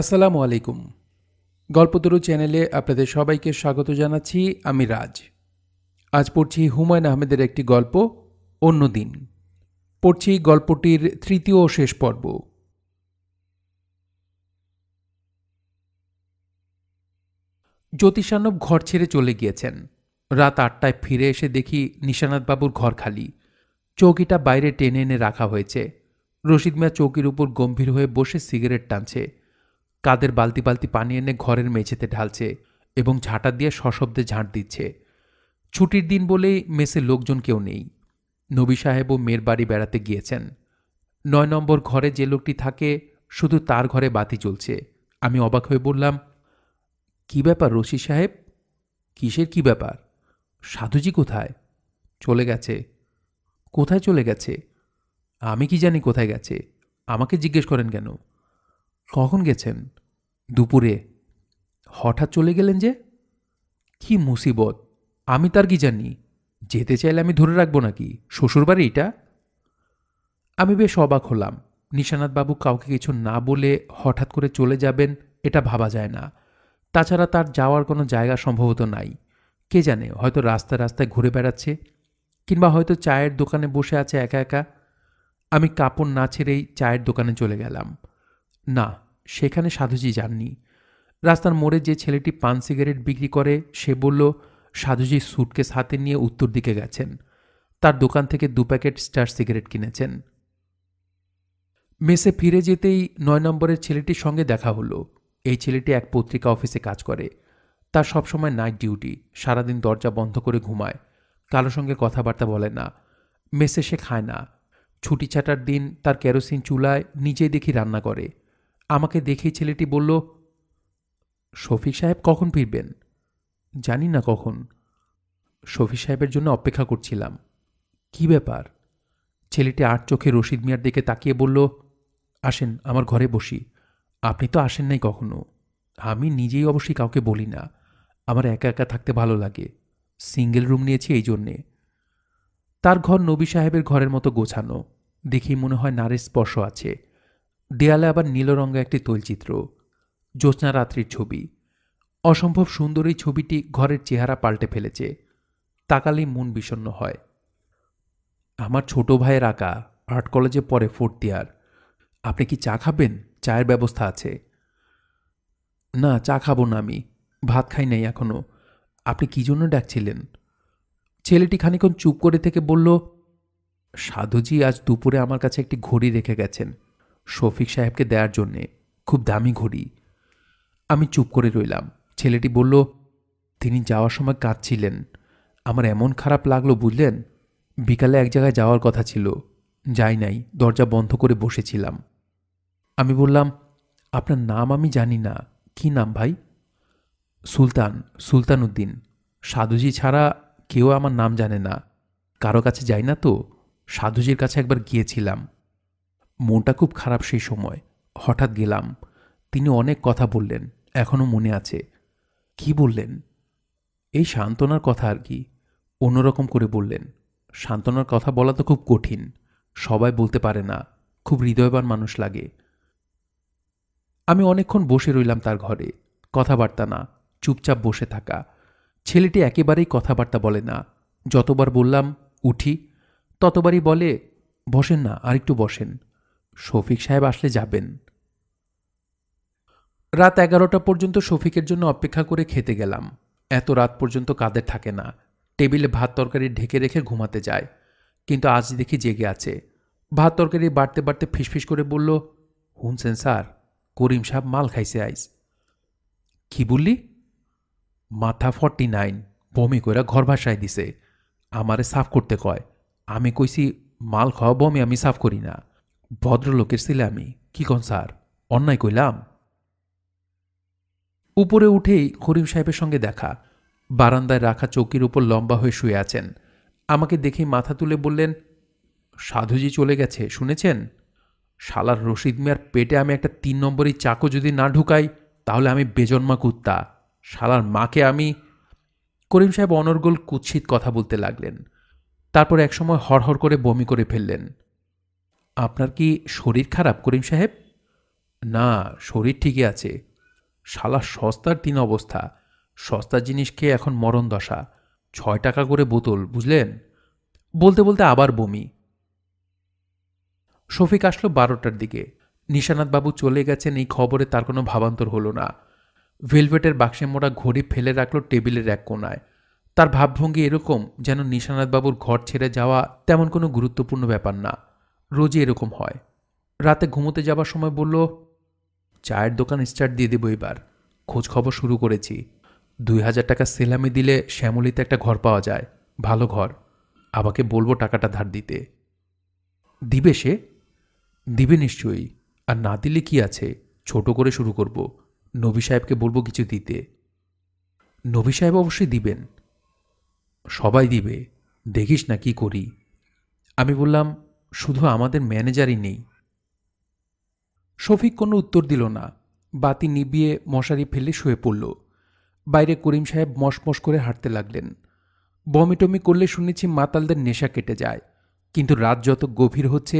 আসসালামু আলাইকুম গল্পতরু চ্যানেলে আপনাদের সবাইকে স্বাগত জানাচ্ছি আমি রাজ আজ পড়ছি হুমায়ুন আহমেদের একটি গল্প অন্যদিন পড়ছি গল্পটির তৃতীয় শেষ পর্ব জ্যোতিষানব ঘর ছেড়ে চলে গিয়েছেন রাত আটটায় ফিরে এসে দেখি নিশানাথবাবুর ঘর খালি চৌকিটা বাইরে টেনে এনে রাখা হয়েছে রশিদ মিয়া চৌকির উপর গম্ভীর হয়ে বসে সিগারেট টানছে কাদের বালতি বালতি পানি এনে ঘরের মেঝেতে ঢালছে এবং ঝাঁটা দিয়ে সশব্দে ঝাঁট দিচ্ছে ছুটির দিন বলেই মেসে লোকজন কেউ নেই নবী সাহেবও মেয়ের বাড়ি বেড়াতে গিয়েছেন নয় নম্বর ঘরে যে লোকটি থাকে শুধু তার ঘরে বাতি চলছে আমি অবাক হয়ে বললাম কি ব্যাপার রশি সাহেব কিসের কি ব্যাপার সাধুজি কোথায় চলে গেছে কোথায় চলে গেছে আমি কি জানি কোথায় গেছে আমাকে জিজ্ঞেস করেন কেন কখন গেছেন দুপুরে হঠাৎ চলে গেলেন যে কি মুসিবত আমি তার কি জানি যেতে চাইলে আমি ধরে রাখবো নাকি শ্বশুরবাড়ি এটা আমি বেশ অবাক হলাম নিশানাথবাবু কাউকে কিছু না বলে হঠাৎ করে চলে যাবেন এটা ভাবা যায় না তাছাড়া তার যাওয়ার কোনো জায়গা সম্ভবত নাই কে জানে হয়তো রাস্তায় রাস্তায় ঘুরে বেড়াচ্ছে কিংবা হয়তো চায়ের দোকানে বসে আছে একা একা আমি কাপড় না ছেড়েই চায়ের দোকানে চলে গেলাম না সেখানে সাধুজি যাননি রাস্তার মোড়ে যে ছেলেটি পান সিগারেট বিক্রি করে সে বলল সাধুজি সুটকেস হাতে নিয়ে উত্তর দিকে গেছেন তার দোকান থেকে দু প্যাকেট স্টার সিগারেট কিনেছেন মেসে ফিরে যেতেই নয় নম্বরের ছেলেটির সঙ্গে দেখা হলো এই ছেলেটি এক পত্রিকা অফিসে কাজ করে তার সবসময় নাইট ডিউটি সারাদিন দরজা বন্ধ করে ঘুমায় কারো সঙ্গে কথাবার্তা বলে না মেসে সে খায় না ছুটি ছাটার দিন তার কেরোসিন চুলায় নিজেই দেখি রান্না করে আমাকে দেখেই ছেলেটি বলল শফিক সাহেব কখন ফিরবেন জানি না কখন শফিক সাহেবের জন্য অপেক্ষা করছিলাম কি ব্যাপার ছেলেটি আট চোখে রশিদ মিয়ার দিকে তাকিয়ে বলল আসেন আমার ঘরে বসি আপনি তো আসেন নাই কখনো আমি নিজেই অবশ্যই কাউকে বলি না আমার একা একা থাকতে ভালো লাগে সিঙ্গেল রুম নিয়েছি এই জন্যে তার ঘর নবী সাহেবের ঘরের মতো গোছানো দেখেই মনে হয় নারের স্পর্শ আছে দেয়ালে আবার নীল রঙে একটি তৈলচিত্র জ্যোৎস্না রাত্রির ছবি অসম্ভব সুন্দর এই ছবিটি ঘরের চেহারা পাল্টে ফেলেছে তাকালেই মন বিষণ্ন হয় আমার ছোট ভাইয়ের আঁকা আর্ট কলেজে পড়ে ফোর্থ ইয়ার আপনি কি চা খাবেন চায়ের ব্যবস্থা আছে না চা খাবো না আমি ভাত খাই নাই এখনও আপনি কী জন্য ডাকছিলেন ছেলেটি খানিক্ষণ চুপ করে থেকে বলল সাধুজি আজ দুপুরে আমার কাছে একটি ঘড়ি রেখে গেছেন শফিক সাহেবকে দেওয়ার জন্যে খুব দামি ঘড়ি আমি চুপ করে রইলাম ছেলেটি বলল তিনি যাওয়ার সময় কাঁদছিলেন আমার এমন খারাপ লাগলো বুঝলেন বিকালে এক জায়গায় যাওয়ার কথা ছিল যাই নাই দরজা বন্ধ করে বসেছিলাম আমি বললাম আপনার নাম আমি জানি না কি নাম ভাই সুলতান সুলতান উদ্দিন সাধুজি ছাড়া কেউ আমার নাম জানে না কারো কাছে যাই না তো সাধুজির কাছে একবার গিয়েছিলাম মনটা খুব খারাপ সেই সময় হঠাৎ গেলাম তিনি অনেক কথা বললেন এখনও মনে আছে কি বললেন এই সান্ত্বনার কথা আর কি অন্যরকম করে বললেন সান্ত্বনার কথা বলা তো খুব কঠিন সবাই বলতে পারে না খুব হৃদয়বান মানুষ লাগে আমি অনেকক্ষণ বসে রইলাম তার ঘরে কথাবার্তা না চুপচাপ বসে থাকা ছেলেটি একেবারেই কথাবার্তা বলে না যতবার বললাম উঠি ততবারই বলে বসেন না আরেকটু বসেন শফিক সাহেব আসলে যাবেন রাত এগারোটা পর্যন্ত শফিকের জন্য অপেক্ষা করে খেতে গেলাম এত রাত পর্যন্ত কাদের থাকে না টেবিলে ভাত তরকারি ঢেকে রেখে ঘুমাতে যায় কিন্তু আজ দেখি জেগে আছে ভাত তরকারি বাড়তে বাড়তে ফিসফিস করে বলল হুনছেন স্যার করিম সাহেব মাল খাইছে আইস কি বললি মাথা ফর্টি নাইন বমি কইরা ঘর ভাসায় দিছে আমারে সাফ করতে কয় আমি কইছি মাল খাওয়া বমি আমি সাফ করি না ভদ্রলোকের ছিলে আমি কি কন স্যার অন্যায় কইলাম উপরে উঠেই করিম সাহেবের সঙ্গে দেখা বারান্দায় রাখা চৌকির উপর লম্বা হয়ে শুয়ে আছেন আমাকে দেখেই মাথা তুলে বললেন সাধুজি চলে গেছে শুনেছেন শালার রশিদ মিয়ার পেটে আমি একটা তিন নম্বরই চাকু যদি না ঢুকাই তাহলে আমি বেজন্মা কুত্তা শালার মাকে আমি করিম সাহেব অনর্গল কুৎসিত কথা বলতে লাগলেন তারপর একসময় হড়হড় করে বমি করে ফেললেন আপনার কি শরীর খারাপ করিম সাহেব না শরীর ঠিকই আছে শালা সস্তার তিন অবস্থা সস্তা জিনিস খেয়ে এখন মরণ দশা ছয় টাকা করে বোতল বুঝলেন বলতে বলতে আবার বমি শফিক আসলো বারোটার দিকে বাবু চলে গেছেন এই খবরে তার কোনো ভাবান্তর হলো না ভেলভেটের বাক্সে মোড়া ঘড়ি ফেলে রাখলো টেবিলের এক কোনায় তার ভাবভঙ্গি এরকম যেন বাবুর ঘর ছেড়ে যাওয়া তেমন কোনো গুরুত্বপূর্ণ ব্যাপার না রোজই এরকম হয় রাতে ঘুমোতে যাবার সময় বলল চায়ের দোকান স্টার্ট দিয়ে দেবো এবার খোঁজখবর শুরু করেছি দুই হাজার টাকা সেলামি দিলে শ্যামলিতে একটা ঘর পাওয়া যায় ভালো ঘর আমাকে বলবো টাকাটা ধার দিতে দিবে সে দিবে নিশ্চয়ই আর না দিলে কি আছে ছোট করে শুরু করব নবী সাহেবকে বলবো কিছু দিতে নবী সাহেব অবশ্যই দিবেন সবাই দিবে দেখিস না কি করি আমি বললাম শুধু আমাদের ম্যানেজারই নেই শফিক কোনো উত্তর দিল না বাতি নিবিয়ে মশারি ফেলে শুয়ে পড়ল বাইরে করিম সাহেব মশমশ করে হাঁটতে লাগলেন বমিটমি করলে শুনেছি মাতালদের নেশা কেটে যায় কিন্তু রাত যত গভীর হচ্ছে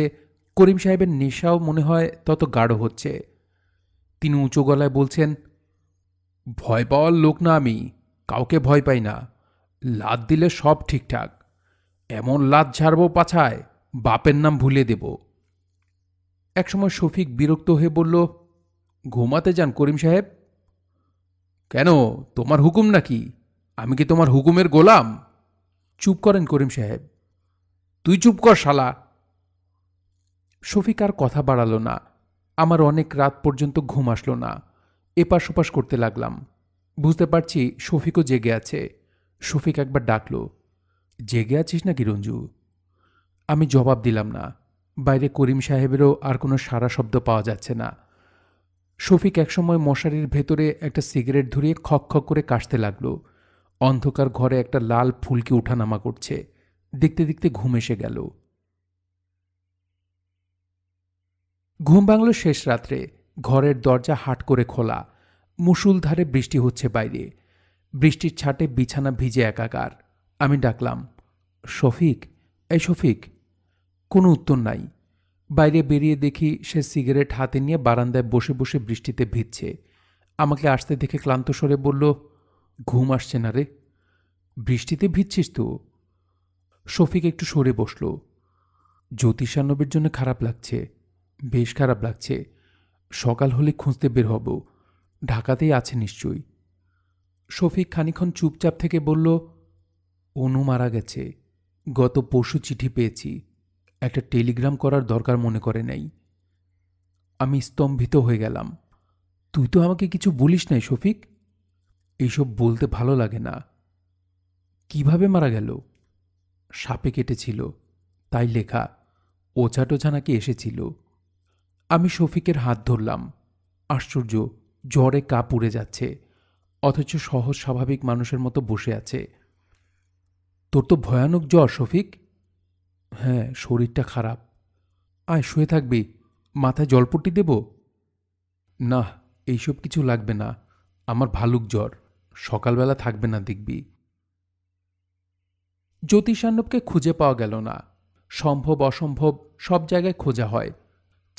করিম সাহেবের নেশাও মনে হয় তত গাঢ় হচ্ছে তিনি উঁচু গলায় বলছেন ভয় পাওয়ার লোক না আমি কাউকে ভয় পাই না লাদ দিলে সব ঠিকঠাক এমন লাদ ঝাড়ব পাছায় বাপের নাম ভুলে দেব একসময় শফিক বিরক্ত হয়ে বলল ঘুমাতে যান করিম সাহেব কেন তোমার হুকুম নাকি আমি কি তোমার হুকুমের গোলাম চুপ করেন করিম সাহেব তুই চুপ কর শালা শফিক আর কথা বাড়ালো না আমার অনেক রাত পর্যন্ত ঘুম আসলো না এপাশ ওপাশ করতে লাগলাম বুঝতে পারছি শফিকও জেগে আছে শফিক একবার ডাকল জেগে আছিস নাকি রঞ্জু আমি জবাব দিলাম না বাইরে করিম সাহেবেরও আর কোনো সারা শব্দ পাওয়া যাচ্ছে না শফিক একসময় মশারির ভেতরে একটা সিগারেট ধরিয়ে খক খক করে কাশতে লাগলো অন্ধকার ঘরে একটা লাল ফুলকি উঠানামা করছে দেখতে দেখতে ঘুম এসে গেল ঘুম বাংলো শেষ রাত্রে ঘরের দরজা হাট করে খোলা মুসুলধারে বৃষ্টি হচ্ছে বাইরে বৃষ্টির ছাটে বিছানা ভিজে একাকার আমি ডাকলাম শফিক এই শফিক কোনো উত্তর নাই বাইরে বেরিয়ে দেখি সে সিগারেট হাতে নিয়ে বারান্দায় বসে বসে বৃষ্টিতে ভিজছে আমাকে আসতে দেখে ক্লান্ত স্বরে বলল ঘুম আসছে না রে বৃষ্টিতে ভিজছিস তো শফিক একটু সরে বসল জ্যোতিষানবের জন্য খারাপ লাগছে বেশ খারাপ লাগছে সকাল হলে খুঁজতে বের হব ঢাকাতেই আছে নিশ্চয়ই শফিক খানিক্ষণ চুপচাপ থেকে বলল অনু মারা গেছে গত পশু চিঠি পেয়েছি একটা টেলিগ্রাম করার দরকার মনে করে নাই আমি স্তম্ভিত হয়ে গেলাম তুই তো আমাকে কিছু বলিস নাই শফিক এইসব বলতে ভালো লাগে না কিভাবে মারা গেল সাপে কেটেছিল তাই লেখা ওছা টোছা নাকি এসেছিল আমি শফিকের হাত ধরলাম আশ্চর্য জ্বরে কা পুড়ে যাচ্ছে অথচ সহজ স্বাভাবিক মানুষের মতো বসে আছে তোর তো ভয়ানক জ্বর শফিক হ্যাঁ শরীরটা খারাপ আয় শুয়ে থাকবি মাথায় জলপট্টি দেব না এইসব কিছু লাগবে না আমার ভালুক জ্বর সকালবেলা থাকবে না দেখবি জ্যোতিষান্নবকে খুঁজে পাওয়া গেল না সম্ভব অসম্ভব সব জায়গায় খোঁজা হয়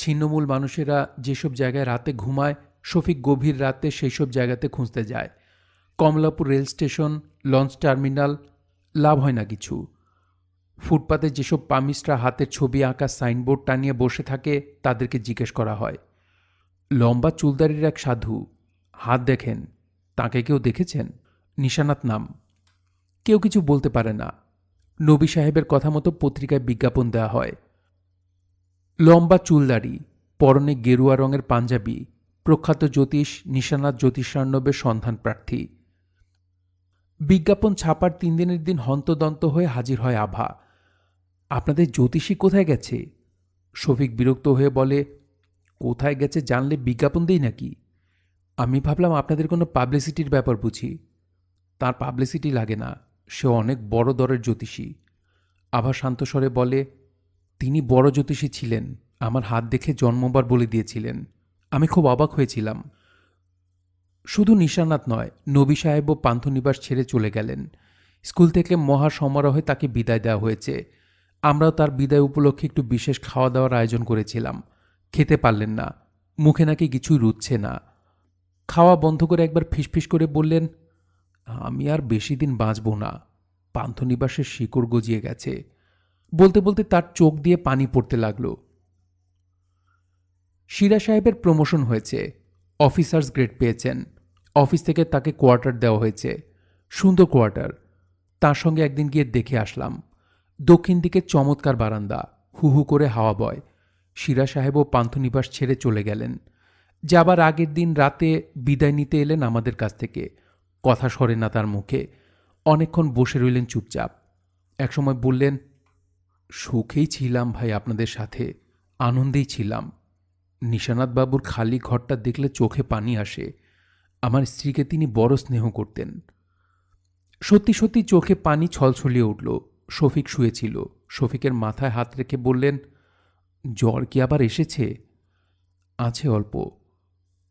ছিন্নমূল মানুষেরা যেসব জায়গায় রাতে ঘুমায় শফিক গভীর রাতে সেই সব জায়গাতে খুঁজতে যায় Kamalapur rail station launch terminal লাভ হয় না কিছু ফুটপাতে যেসব পামিস্টরা হাতের ছবি আঁকা সাইনবোর্ড টানিয়ে বসে থাকে তাদেরকে জিজ্ঞেস করা হয় লম্বা চুলদারির এক সাধু হাত দেখেন তাকে কেউ দেখেছেন নিশানাত নাম কেউ কিছু বলতে পারে না নবী সাহেবের কথা মতো পত্রিকায় বিজ্ঞাপন দেওয়া হয় লম্বা চুলদারি পরনে গেরুয়া রঙের পাঞ্জাবি প্রখ্যাত জ্যোতিষ নিশানাথ জ্যোতিষার্ণবের সন্ধান প্রার্থী বিজ্ঞাপন ছাপার তিন দিনের দিন হন্তদন্ত হয়ে হাজির হয় আভা আপনাদের জ্যোতিষী কোথায় গেছে শফিক বিরক্ত হয়ে বলে কোথায় গেছে জানলে বিজ্ঞাপন দেই নাকি আমি ভাবলাম আপনাদের কোনো পাবলিসিটির ব্যাপার বুঝি তার পাবলিসিটি লাগে না সে অনেক বড় দরের জ্যোতিষী আবার শান্তস্বরে বলে তিনি বড় জ্যোতিষী ছিলেন আমার হাত দেখে জন্মবার বলে দিয়েছিলেন আমি খুব অবাক হয়েছিলাম শুধু নিশানাথ নয় নবী সাহেবও পান্থনিবাস ছেড়ে চলে গেলেন স্কুল থেকে মহা সমারোহে তাকে বিদায় দেওয়া হয়েছে আমরাও তার বিদায় উপলক্ষে একটু বিশেষ খাওয়া দাওয়ার আয়োজন করেছিলাম খেতে পারলেন না মুখে নাকি কিছুই রুচ্ছে না খাওয়া বন্ধ করে একবার ফিসফিস করে বললেন আমি আর বেশি দিন বাঁচব না পান্থনিবাসের শিকড় গজিয়ে গেছে বলতে বলতে তার চোখ দিয়ে পানি পড়তে লাগল শিরা সাহেবের প্রমোশন হয়েছে অফিসার্স গ্রেড পেয়েছেন অফিস থেকে তাকে কোয়ার্টার দেওয়া হয়েছে সুন্দর কোয়ার্টার তার সঙ্গে একদিন গিয়ে দেখে আসলাম দক্ষিণ দিকে চমৎকার বারান্দা হুহু করে হাওয়া বয় শিরা সাহেবও পান্থনিবাস ছেড়ে চলে গেলেন যাবার আগের দিন রাতে বিদায় নিতে এলেন আমাদের কাছ থেকে কথা সরে না তার মুখে অনেকক্ষণ বসে রইলেন চুপচাপ একসময় বললেন সুখেই ছিলাম ভাই আপনাদের সাথে আনন্দেই ছিলাম বাবুর খালি ঘরটা দেখলে চোখে পানি আসে আমার স্ত্রীকে তিনি বড় স্নেহ করতেন সত্যি সত্যি চোখে পানি ছলছলিয়ে উঠল শফিক শুয়েছিল শফিকের মাথায় হাত রেখে বললেন জ্বর কি আবার এসেছে আছে অল্প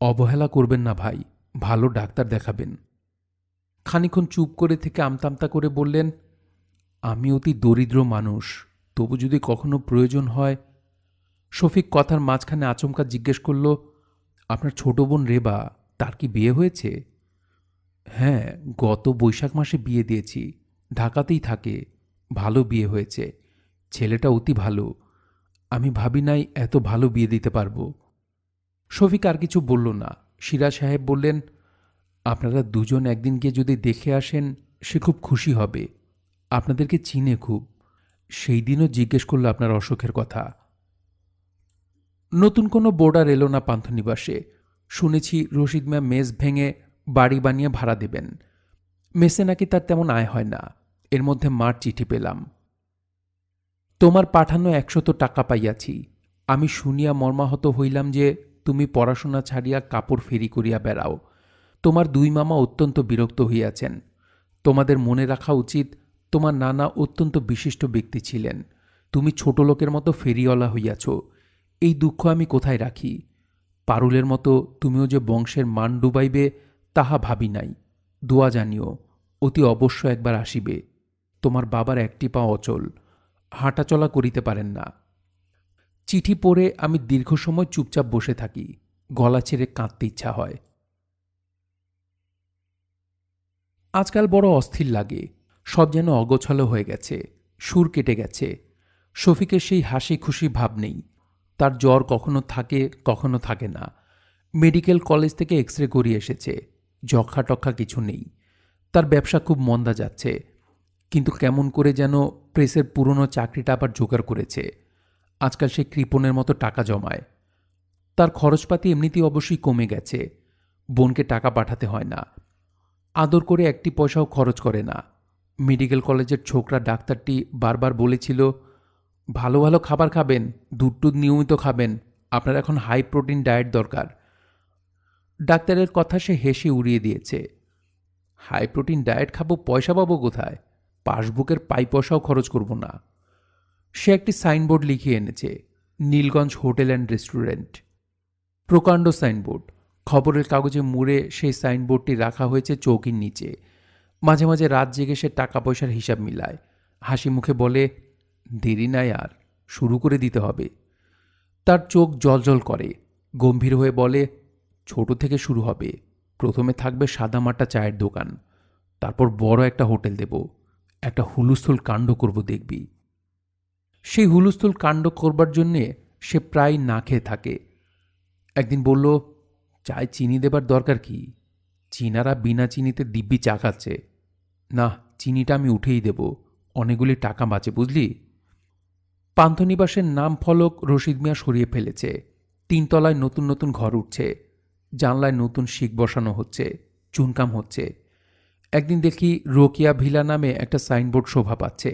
অবহেলা করবেন না ভাই ভালো ডাক্তার দেখাবেন খানিক্ষণ চুপ করে থেকে আমতামতা করে বললেন আমি অতি দরিদ্র মানুষ তবু যদি কখনো প্রয়োজন হয় শফিক কথার মাঝখানে আচমকা জিজ্ঞেস করল আপনার ছোট বোন রেবা তার কি বিয়ে হয়েছে হ্যাঁ গত বৈশাখ মাসে বিয়ে দিয়েছি ঢাকাতেই থাকে ভালো বিয়ে হয়েছে ছেলেটা অতি ভালো আমি ভাবি নাই এত ভালো বিয়ে দিতে পারবো শফিক আর কিছু বলল না সিরা সাহেব বললেন আপনারা দুজন একদিন গিয়ে যদি দেখে আসেন সে খুব খুশি হবে আপনাদেরকে চিনে খুব সেই দিনও জিজ্ঞেস করল আপনার অসুখের কথা নতুন কোনো বোর্ডার এলো না পান্থনিবাসে শুনেছি রশিদ ম্যাম মেজ ভেঙে বাড়ি বানিয়ে ভাড়া দেবেন মেসে নাকি তার তেমন আয় হয় না এর মধ্যে মার চিঠি পেলাম তোমার পাঠানো একশত টাকা পাইয়াছি আমি শুনিয়া মর্মাহত হইলাম যে তুমি পড়াশোনা ছাড়িয়া কাপড় ফেরি করিয়া বেড়াও তোমার দুই মামা অত্যন্ত বিরক্ত হইয়াছেন তোমাদের মনে রাখা উচিত তোমার নানা অত্যন্ত বিশিষ্ট ব্যক্তি ছিলেন তুমি ছোট লোকের মতো ফেরিওয়ালা হইয়াছ এই দুঃখ আমি কোথায় রাখি পারুলের মতো তুমিও যে বংশের মান ডুবাইবে তাহা ভাবি নাই দোয়া জানিও অতি অবশ্য একবার আসিবে তোমার বাবার একটি পা অচল হাঁটাচলা করিতে পারেন না চিঠি পড়ে আমি দীর্ঘ সময় চুপচাপ বসে থাকি গলা ছেড়ে কাঁদতে ইচ্ছা হয় আজকাল বড় অস্থির লাগে সব যেন অগোছালো হয়ে গেছে সুর কেটে গেছে শফিকের সেই হাসি খুশি ভাব নেই তার জ্বর কখনো থাকে কখনো থাকে না মেডিকেল কলেজ থেকে এক্স রে করিয়ে এসেছে যক্ষা টক্ষা কিছু নেই তার ব্যবসা খুব মন্দা যাচ্ছে কিন্তু কেমন করে যেন প্রেসের পুরনো চাকরিটা আবার জোগাড় করেছে আজকাল সে কৃপণের মতো টাকা জমায় তার খরচপাতি এমনিতেই অবশ্যই কমে গেছে বোনকে টাকা পাঠাতে হয় না আদর করে একটি পয়সাও খরচ করে না মেডিকেল কলেজের ছোকরা ডাক্তারটি বারবার বলেছিল ভালো ভালো খাবার খাবেন দুধ নিয়মিত খাবেন আপনার এখন হাই প্রোটিন ডায়েট দরকার ডাক্তারের কথা সে হেসে উড়িয়ে দিয়েছে হাই প্রোটিন ডায়েট খাবো পয়সা পাবো কোথায় পাসবুকের পাই পয়সাও খরচ করব না সে একটি সাইনবোর্ড লিখিয়ে এনেছে নীলগঞ্জ হোটেল অ্যান্ড রেস্টুরেন্ট প্রকাণ্ড সাইনবোর্ড খবরের কাগজে মুড়ে সেই সাইনবোর্ডটি রাখা হয়েছে চৌকির নিচে মাঝে মাঝে রাত জেগে সে টাকা পয়সার হিসাব মিলায় হাসি মুখে বলে দেরি নাই আর শুরু করে দিতে হবে তার চোখ জলজল করে গম্ভীর হয়ে বলে ছোট থেকে শুরু হবে প্রথমে থাকবে সাদামাটা চায়ের দোকান তারপর বড় একটা হোটেল দেবো একটা হুলুস্থুল কাণ্ড করব দেখবি সেই হুলুস্থুল কাণ্ড করবার জন্যে সে প্রায় না খেয়ে থাকে একদিন বলল চায় চিনি দেবার দরকার কি চিনারা বিনা চিনিতে দিব্যি চা খাচ্ছে না চিনিটা আমি উঠেই দেব অনেকগুলি টাকা বাঁচে বুঝলি পান্থনিবাসের নাম ফলক রশিদ মিয়া সরিয়ে ফেলেছে তিনতলায় নতুন নতুন ঘর উঠছে জানলায় নতুন শিখ বসানো হচ্ছে চুনকাম হচ্ছে একদিন দেখি রোকিয়া ভিলা নামে একটা সাইনবোর্ড শোভা পাচ্ছে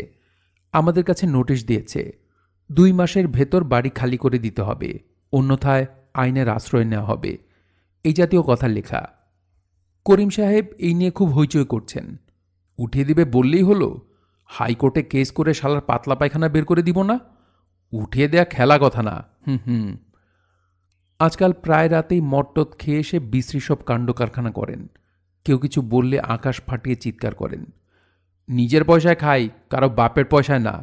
আমাদের কাছে নোটিশ দিয়েছে দুই মাসের ভেতর বাড়ি খালি করে দিতে হবে অন্যথায় আইনের আশ্রয় নেওয়া হবে এই জাতীয় কথা লেখা করিম সাহেব এই নিয়ে খুব হইচই করছেন উঠিয়ে দিবে বললেই হলো হাইকোর্টে কেস করে শালার পাতলা পায়খানা বের করে দিব না উঠিয়ে দেয়া খেলা কথা না হুম হুম আজকাল প্রায় রাতেই মট্টত খেয়ে এসে বিশ্রী সব কাণ্ড কারখানা করেন কেউ কিছু বললে আকাশ ফাটিয়ে চিৎকার করেন নিজের পয়সায় খাই কারো বাপের পয়সায় না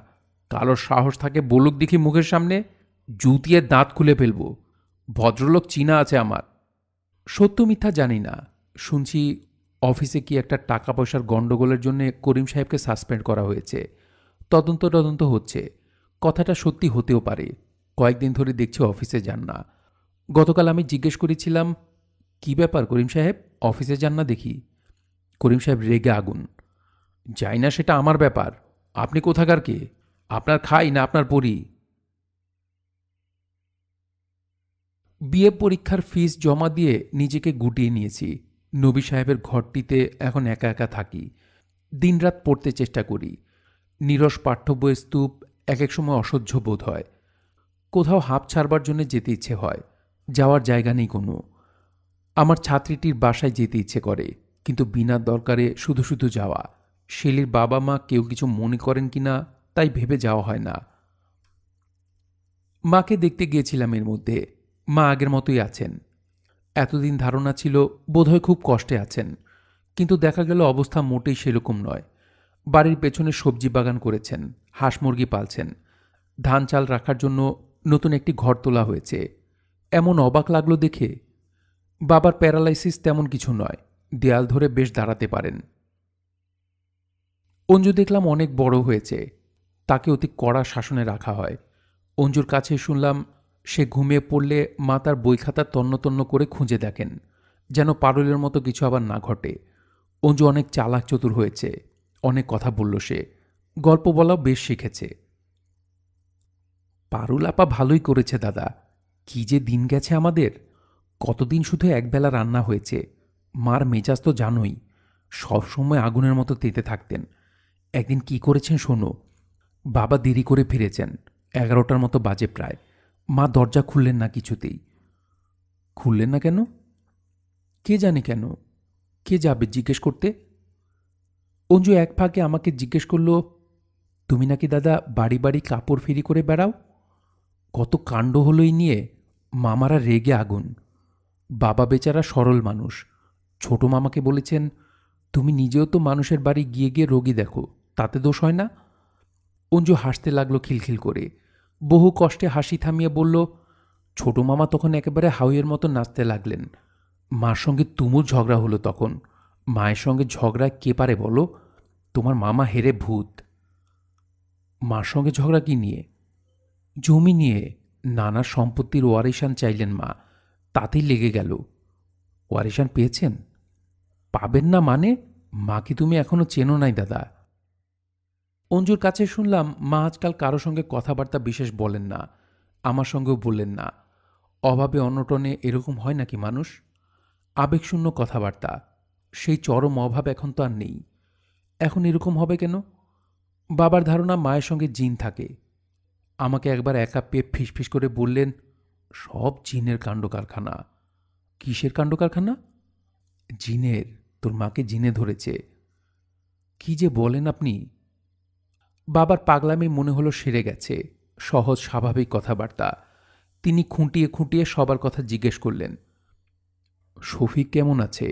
কারোর সাহস থাকে বলুক দেখি মুখের সামনে জুতিয়ে দাঁত খুলে ফেলব ভদ্রলোক চীনা আছে আমার সত্য মিথ্যা জানি না শুনছি অফিসে কি একটা টাকা পয়সার গণ্ডগোলের জন্য করিম সাহেবকে সাসপেন্ড করা হয়েছে তদন্ত তদন্ত হচ্ছে কথাটা সত্যি হতেও পারে কয়েকদিন ধরে দেখছি অফিসে যান না গতকাল আমি জিজ্ঞেস করেছিলাম কি ব্যাপার করিম সাহেব অফিসে যান না দেখি করিম সাহেব রেগে আগুন যাই না সেটা আমার ব্যাপার আপনি কোথাকার কে আপনার খাই না আপনার পড়ি বিএ পরীক্ষার ফিস জমা দিয়ে নিজেকে গুটিয়ে নিয়েছি নবী সাহেবের ঘরটিতে এখন একা একা থাকি দিনরাত পড়তে চেষ্টা করি নিরস বই স্তূপ এক এক সময় অসহ্য বোধ হয় কোথাও হাঁপ ছাড়বার জন্য যেতে ইচ্ছে হয় যাওয়ার জায়গা নেই কোনো আমার ছাত্রীটির বাসায় যেতে ইচ্ছে করে কিন্তু বিনা দরকারে শুধু শুধু যাওয়া শেলির বাবা মা কেউ কিছু মনে করেন কি না তাই ভেবে যাওয়া হয় না মাকে দেখতে গিয়েছিলাম এর মধ্যে মা আগের মতোই আছেন এতদিন ধারণা ছিল বোধহয় খুব কষ্টে আছেন কিন্তু দেখা গেল অবস্থা মোটেই সেরকম নয় বাড়ির পেছনে সবজি বাগান করেছেন হাঁস মুরগি পালছেন ধান চাল রাখার জন্য নতুন একটি ঘর তোলা হয়েছে এমন অবাক লাগলো দেখে বাবার প্যারালাইসিস তেমন কিছু নয় দেয়াল ধরে বেশ দাঁড়াতে পারেন অঞ্জু দেখলাম অনেক বড় হয়েছে তাকে অতি কড়া শাসনে রাখা হয় অঞ্জুর কাছে শুনলাম সে ঘুমিয়ে পড়লে মা তার বই খাতা তন্নতন্ন করে খুঁজে দেখেন যেন পারুলের মতো কিছু আবার না ঘটে অঞ্জু অনেক চালাক চতুর হয়েছে অনেক কথা বলল সে গল্প বলাও বেশ শিখেছে পারুল আপা ভালোই করেছে দাদা কি যে দিন গেছে আমাদের কতদিন শুধু একবেলা রান্না হয়েছে মার মেজাজ তো জানোই সবসময় আগুনের মতো তেতে থাকতেন একদিন কি করেছেন শোনো বাবা দেরি করে ফিরেছেন এগারোটার মতো বাজে প্রায় মা দরজা খুললেন না কিছুতেই খুললেন না কেন কে জানে কেন কে যাবে জিজ্ঞেস করতে অঞ্জু এক ফাঁকে আমাকে জিজ্ঞেস করল তুমি নাকি দাদা বাড়ি বাড়ি কাপড় ফেরি করে বেড়াও কত কাণ্ড হলোই নিয়ে মামারা রেগে আগুন বাবা বেচারা সরল মানুষ ছোট মামাকে বলেছেন তুমি নিজেও তো মানুষের বাড়ি গিয়ে গিয়ে রোগী দেখো তাতে দোষ হয় না অঞ্জু হাসতে লাগলো খিলখিল করে বহু কষ্টে হাসি থামিয়ে বলল ছোট মামা তখন একেবারে হাউয়ের মতো নাচতে লাগলেন মার সঙ্গে তুমুল ঝগড়া হলো তখন মায়ের সঙ্গে ঝগড়া কে পারে বলো তোমার মামা হেরে ভূত মার সঙ্গে ঝগড়া কি নিয়ে জমি নিয়ে নানা সম্পত্তির ওয়ারিশান চাইলেন মা তাতেই লেগে গেল ওয়ারিশান পেয়েছেন পাবেন না মানে মাকে তুমি এখনো চেনো নাই দাদা অঞ্জুর কাছে শুনলাম মা আজকাল কারো সঙ্গে কথাবার্তা বিশেষ বলেন না আমার সঙ্গেও বললেন না অভাবে অনটনে এরকম হয় নাকি মানুষ আবেগশূন্য কথাবার্তা সেই চরম অভাব এখন তো আর নেই এখন এরকম হবে কেন বাবার ধারণা মায়ের সঙ্গে জিন থাকে আমাকে একবার একা পেয়ে ফিসফিস করে বললেন সব জিনের কাণ্ড কারখানা কিসের কাণ্ড কারখানা জিনের তোর মাকে জিনে ধরেছে কি যে বলেন আপনি বাবার পাগলামি মনে হলো সেরে গেছে সহজ স্বাভাবিক কথাবার্তা তিনি খুঁটিয়ে খুঁটিয়ে সবার কথা জিজ্ঞেস করলেন শফিক কেমন আছে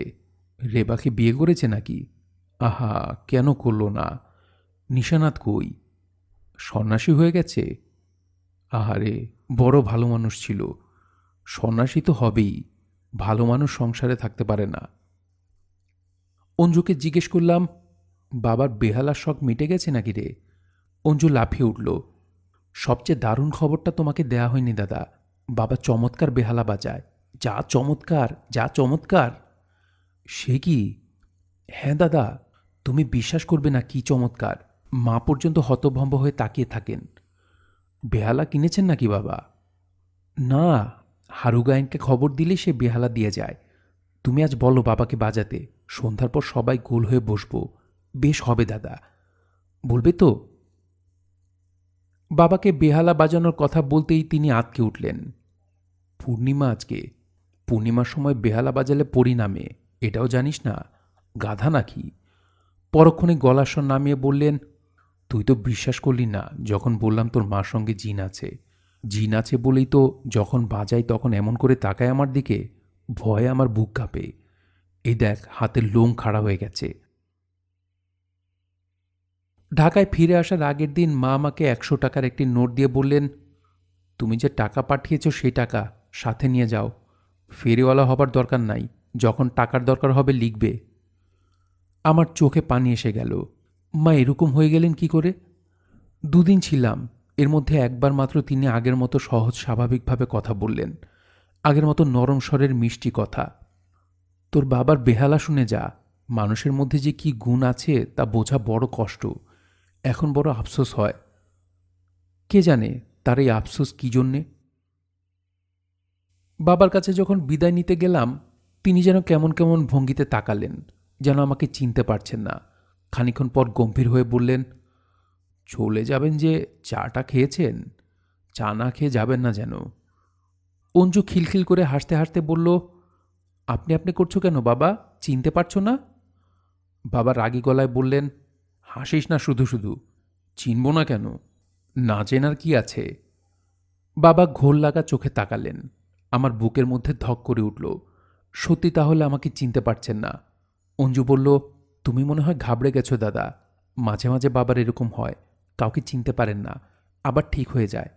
রেবাকে বিয়ে করেছে নাকি আহা কেন করল না নিশানাত কই সন্ন্যাসী হয়ে গেছে আহারে বড় ভালো মানুষ ছিল সন্ন্যাসী তো হবেই ভালো মানুষ সংসারে থাকতে পারে না অঞ্জুকে জিজ্ঞেস করলাম বাবার বেহালার শখ মিটে গেছে নাকি রে অঞ্জু লাফিয়ে উঠল সবচেয়ে দারুণ খবরটা তোমাকে দেয়া হয়নি দাদা বাবা চমৎকার বেহালা বাজায় যা চমৎকার যা চমৎকার সে কি হ্যাঁ দাদা তুমি বিশ্বাস করবে না কি চমৎকার মা পর্যন্ত হতভম্ব হয়ে তাকিয়ে থাকেন বেহালা কিনেছেন নাকি বাবা না হারু গায়েনকে খবর দিলেই সে বেহালা দিয়ে যায় তুমি আজ বলো বাবাকে বাজাতে সন্ধ্যার পর সবাই গোল হয়ে বসবো বেশ হবে দাদা বলবে তো বাবাকে বেহালা বাজানোর কথা বলতেই তিনি আতকে উঠলেন পূর্ণিমা আজকে পূর্ণিমার সময় বেহালা বাজালে পরিণামে এটাও জানিস না গাধা নাকি পরক্ষণে গলাস্বর নামিয়ে বললেন তুই তো বিশ্বাস করলি না যখন বললাম তোর মার সঙ্গে জিন আছে জিন আছে বলেই তো যখন বাজাই তখন এমন করে তাকায় আমার দিকে ভয়ে আমার বুক কাঁপে এই দেখ হাতের লোম খাড়া হয়ে গেছে ঢাকায় ফিরে আসার আগের দিন মা আমাকে একশো টাকার একটি নোট দিয়ে বললেন তুমি যে টাকা পাঠিয়েছ সেই টাকা সাথে নিয়ে যাও ফেরিওয়ালা হবার দরকার নাই যখন টাকার দরকার হবে লিখবে আমার চোখে পানি এসে গেল মা এরকম হয়ে গেলেন কি করে দুদিন ছিলাম এর মধ্যে একবার মাত্র তিনি আগের মতো সহজ স্বাভাবিকভাবে কথা বললেন আগের মতো নরম স্বরের মিষ্টি কথা তোর বাবার বেহালা শুনে যা মানুষের মধ্যে যে কি গুণ আছে তা বোঝা বড় কষ্ট এখন বড় আফসোস হয় কে জানে তার এই আফসোস কি জন্যে বাবার কাছে যখন বিদায় নিতে গেলাম তিনি যেন কেমন কেমন ভঙ্গিতে তাকালেন যেন আমাকে চিনতে পারছেন না খানিক্ষণ পর গম্ভীর হয়ে বললেন চলে যাবেন যে চাটা খেয়েছেন চা না খেয়ে যাবেন না যেন অঞ্জু খিলখিল করে হাসতে হাসতে বলল আপনি আপনি করছো কেন বাবা চিনতে পারছো না বাবা রাগি গলায় বললেন হাসিস না শুধু শুধু চিনব না কেন না চেনার কি আছে বাবা ঘোল লাগা চোখে তাকালেন আমার বুকের মধ্যে ধক করে উঠল সত্যি তাহলে আমাকে চিনতে পারছেন না অঞ্জু বলল তুমি মনে হয় ঘাবড়ে গেছো দাদা মাঝে মাঝে বাবার এরকম হয় কাউকে চিনতে পারেন না আবার ঠিক হয়ে যায়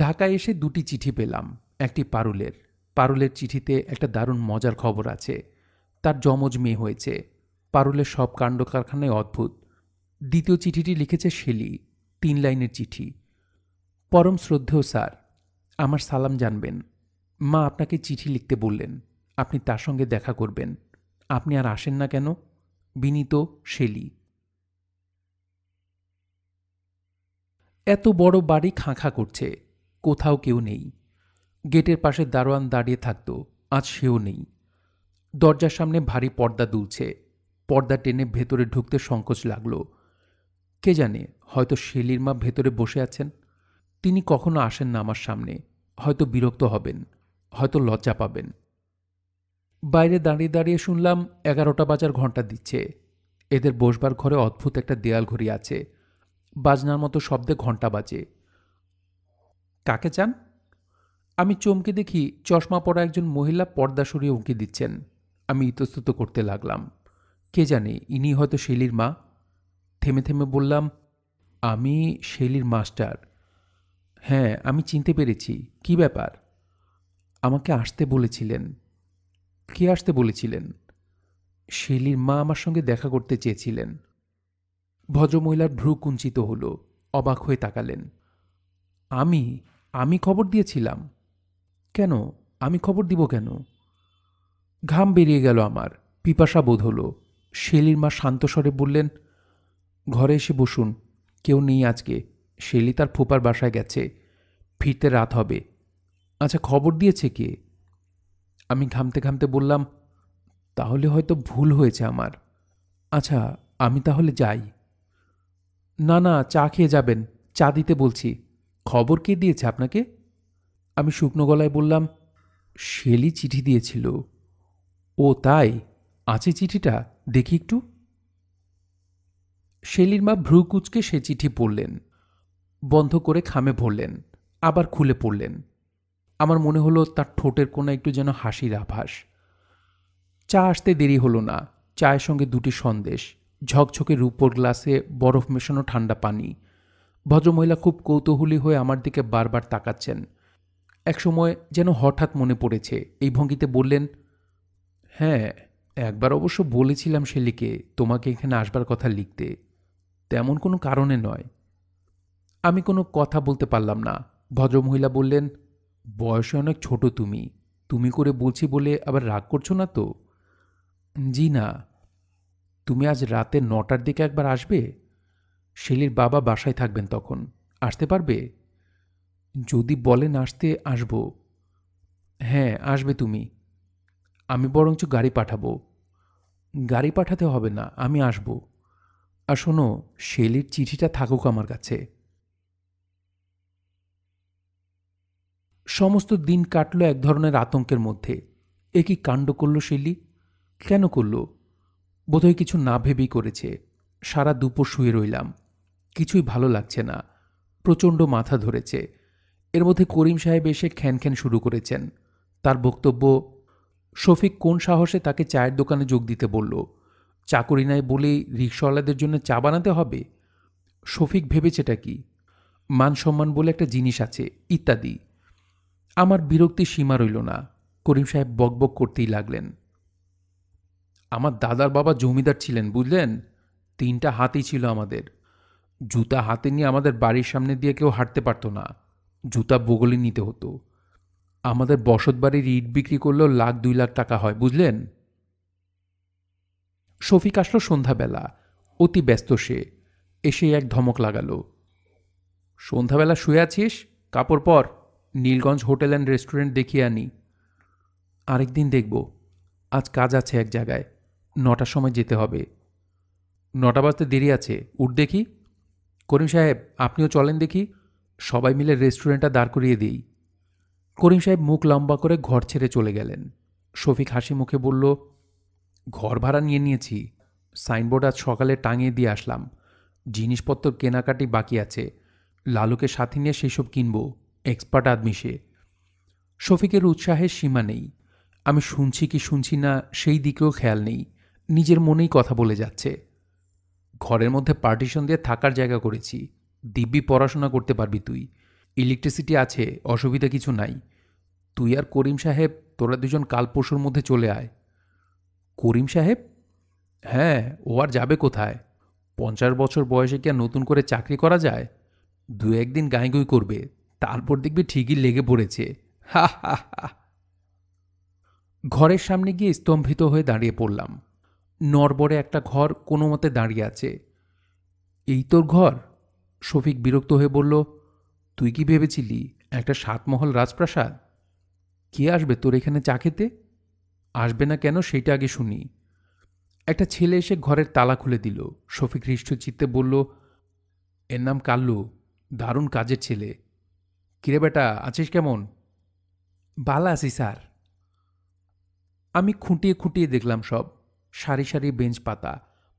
ঢাকায় এসে দুটি চিঠি পেলাম একটি পারুলের পারুলের চিঠিতে একটা দারুণ মজার খবর আছে তার জমজ মেয়ে হয়েছে পারুলের সব কাণ্ড কারখানায় অদ্ভুত দ্বিতীয় চিঠিটি লিখেছে শেলি তিন লাইনের চিঠি পরম শ্রদ্ধেয় স্যার আমার সালাম জানবেন মা আপনাকে চিঠি লিখতে বললেন আপনি তার সঙ্গে দেখা করবেন আপনি আর আসেন না কেন বিনীত শেলি এত বড় বাড়ি খাঁখা করছে কোথাও কেউ নেই গেটের পাশে দারোয়ান দাঁড়িয়ে থাকতো আজ সেও নেই দরজার সামনে ভারী পর্দা দুলছে পর্দা টেনে ভেতরে ঢুকতে সংকোচ লাগল কে জানে হয়তো শেলির মা ভেতরে বসে আছেন তিনি কখনো আসেন না আমার সামনে হয়তো বিরক্ত হবেন হয়তো লজ্জা পাবেন বাইরে দাঁড়িয়ে দাঁড়িয়ে শুনলাম এগারোটা বাজার ঘন্টা দিচ্ছে এদের বসবার ঘরে অদ্ভুত একটা দেয়াল ঘড়ি আছে বাজনার মতো শব্দে ঘন্টা বাজে কাকে চান আমি চমকে দেখি চশমা পরা একজন মহিলা পর্দা সরিয়ে উঁকি দিচ্ছেন আমি ইতস্তত করতে লাগলাম কে জানে ইনি হয়তো শেলির মা থেমে থেমে বললাম আমি শেলির মাস্টার হ্যাঁ আমি চিনতে পেরেছি কি ব্যাপার আমাকে আসতে বলেছিলেন কে আসতে বলেছিলেন শেলির মা আমার সঙ্গে দেখা করতে চেয়েছিলেন ভদ্রমহিলার ভ্রু কুঞ্চিত হল অবাক হয়ে তাকালেন আমি আমি খবর দিয়েছিলাম কেন আমি খবর দিব কেন ঘাম বেরিয়ে গেল আমার পিপাসা বোধ হলো শেলির মা শান্তস্বরে বললেন ঘরে এসে বসুন কেউ নেই আজকে শেলি তার ফোপার বাসায় গেছে ফিরতে রাত হবে আচ্ছা খবর দিয়েছে কে আমি ঘামতে ঘামতে বললাম তাহলে হয়তো ভুল হয়েছে আমার আচ্ছা আমি তাহলে যাই না না চা খেয়ে যাবেন চা দিতে বলছি খবর কে দিয়েছে আপনাকে আমি শুকনো গলায় বললাম শেলি চিঠি দিয়েছিল ও তাই আছে চিঠিটা দেখি একটু শেলির মা ভ্রু কুচকে সে চিঠি পড়লেন বন্ধ করে খামে ভরলেন আবার খুলে পড়লেন আমার মনে হলো তার ঠোঁটের কোনো একটু যেন হাসির আভাস চা আসতে দেরি হলো না চায়ের সঙ্গে দুটি সন্দেশ ঝকঝকে রূপোর গ্লাসে বরফ মেশানো ঠান্ডা পানি ভদ্রমহিলা খুব কৌতূহলী হয়ে আমার দিকে বারবার তাকাচ্ছেন একসময় যেন হঠাৎ মনে পড়েছে এই ভঙ্গিতে বললেন হ্যাঁ একবার অবশ্য বলেছিলাম শেলিকে তোমাকে এখানে আসবার কথা লিখতে তেমন কোনো কারণে নয় আমি কোনো কথা বলতে পারলাম না ভদ্রমহিলা বললেন বয়সে অনেক ছোট তুমি তুমি করে বলছি বলে আবার রাগ করছো না তো জি না তুমি আজ রাতে নটার দিকে একবার আসবে শেলির বাবা বাসায় থাকবেন তখন আসতে পারবে যদি বলেন আসতে আসব হ্যাঁ আসবে তুমি আমি বরঞ্চ গাড়ি পাঠাবো গাড়ি পাঠাতে হবে না আমি আসব আর শোনো শেলির চিঠিটা থাকুক আমার কাছে সমস্ত দিন কাটল এক ধরনের আতঙ্কের মধ্যে এ কি কাণ্ড করল শিলি কেন করল বোধহয় কিছু না ভেবেই করেছে সারা দুপুর শুয়ে রইলাম কিছুই ভালো লাগছে না প্রচণ্ড মাথা ধরেছে এর মধ্যে করিম সাহেব এসে খ্যানখ্যান শুরু করেছেন তার বক্তব্য শফিক কোন সাহসে তাকে চায়ের দোকানে যোগ দিতে বলল চাকরি নাই বলেই রিক্সাওয়ালাদের জন্য চা বানাতে হবে শফিক ভেবেছেটা কি মান সম্মান বলে একটা জিনিস আছে ইত্যাদি আমার বিরক্তি সীমা রইল না করিম সাহেব বকবক করতেই লাগলেন আমার দাদার বাবা জমিদার ছিলেন বুঝলেন তিনটা হাতই ছিল আমাদের জুতা হাতে নিয়ে আমাদের বাড়ির সামনে দিয়ে কেউ হাঁটতে পারতো না জুতা বগলে নিতে হতো আমাদের বসত বাড়ির ইট বিক্রি করলেও লাখ দুই লাখ টাকা হয় বুঝলেন শফিক আসলো সন্ধ্যাবেলা অতি ব্যস্ত সে এসে এক ধমক লাগালো সন্ধ্যাবেলা শুয়ে আছিস কাপড় পর নীলগঞ্জ হোটেল অ্যান্ড রেস্টুরেন্ট দেখিয়ে আনি আরেক দিন দেখব আজ কাজ আছে এক জায়গায় নটার সময় যেতে হবে নটা বাজতে দেরি আছে উঠ দেখি করিম সাহেব আপনিও চলেন দেখি সবাই মিলে রেস্টুরেন্টটা দাঁড় করিয়ে দিই করিম সাহেব মুখ লম্বা করে ঘর ছেড়ে চলে গেলেন শফিক হাসি মুখে বলল ঘর ভাড়া নিয়ে নিয়েছি সাইনবোর্ড আজ সকালে টাঙিয়ে দিয়ে আসলাম জিনিসপত্র কেনাকাটি বাকি আছে লালুকে সাথে নিয়ে সেসব কিনবো এক্সপার্ট আদমি সে শফিকের উৎসাহের সীমা নেই আমি শুনছি কি শুনছি না সেই দিকেও খেয়াল নেই নিজের মনেই কথা বলে যাচ্ছে ঘরের মধ্যে পার্টিশন দিয়ে থাকার জায়গা করেছি দিব্যি পড়াশোনা করতে পারবি তুই ইলেকট্রিসিটি আছে অসুবিধা কিছু নাই তুই আর করিম সাহেব তোরা দুজন কাল পরশুর মধ্যে চলে আয় করিম সাহেব হ্যাঁ ও আর যাবে কোথায় পঞ্চাশ বছর বয়সে কি আর নতুন করে চাকরি করা যায় দু একদিন গাঁই করবে তারপর দেখবি ঠিকই লেগে পড়েছে হা হা হা ঘরের সামনে গিয়ে স্তম্ভিত হয়ে দাঁড়িয়ে পড়লাম নরবরে একটা ঘর কোনো মতে দাঁড়িয়ে আছে এই তোর ঘর শফিক বিরক্ত হয়ে বলল তুই কি ভেবেছিলি একটা সাতমহল রাজপ্রাসাদ কে আসবে তোর এখানে চা খেতে আসবে না কেন সেইটা আগে শুনি একটা ছেলে এসে ঘরের তালা খুলে দিল শফিক হৃষ্ট চিত্তে বলল এর নাম কাল্লু দারুণ কাজের ছেলে কিরে বেটা আছিস কেমন বালা আছি স্যার আমি খুঁটিয়ে খুঁটিয়ে দেখলাম সব সারি সারি বেঞ্চ পাতা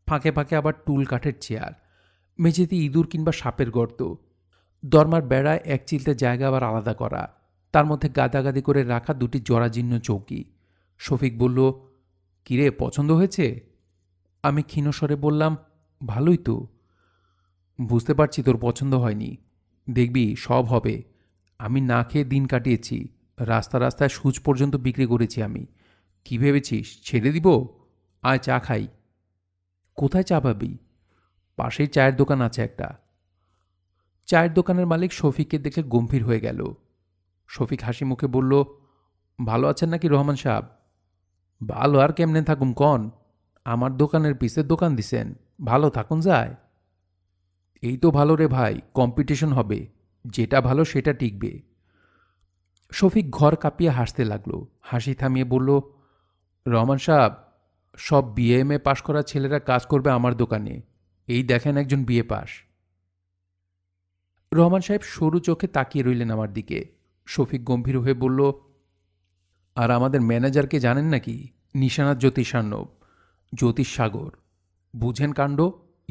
ফাঁকে ফাঁকে আবার টুল কাঠের চেয়ার মেঝেতে ইঁদুর কিংবা সাপের গর্ত দরমার বেড়ায় এক চিলতে জায়গা আবার আলাদা করা তার মধ্যে গাদাগাদি করে রাখা দুটি জরাজীর্ণ চৌকি শফিক বলল কিরে পছন্দ হয়েছে আমি ক্ষীণস্বরে বললাম ভালোই তো বুঝতে পারছি তোর পছন্দ হয়নি দেখবি সব হবে আমি না খেয়ে দিন কাটিয়েছি রাস্তা রাস্তায় সুচ পর্যন্ত বিক্রি করেছি আমি কি ভেবেছিস ছেড়ে দিব আয় চা খাই কোথায় চা পাবি পাশেই চায়ের দোকান আছে একটা চায়ের দোকানের মালিক শফিককে দেখে গম্ভীর হয়ে গেল শফিক হাসি মুখে বলল ভালো আছেন নাকি রহমান সাহেব ভালো আর কেমনে থাকুম কন আমার দোকানের পিসের দোকান দিছেন ভালো থাকুন যায় এই তো ভালো রে ভাই কম্পিটিশন হবে যেটা ভালো সেটা টিকবে শফিক ঘর কাঁপিয়ে হাসতে লাগলো হাসি থামিয়ে বলল রহমান সাহেব সব এ পাশ করা ছেলেরা কাজ করবে আমার দোকানে এই দেখেন একজন বিএ পাশ রহমান সাহেব সরু চোখে তাকিয়ে রইলেন আমার দিকে শফিক গম্ভীর হয়ে বলল আর আমাদের ম্যানেজারকে জানেন নাকি নিশানা জ্যোতিষান্নব জ্যোতিষ সাগর বুঝেন কাণ্ড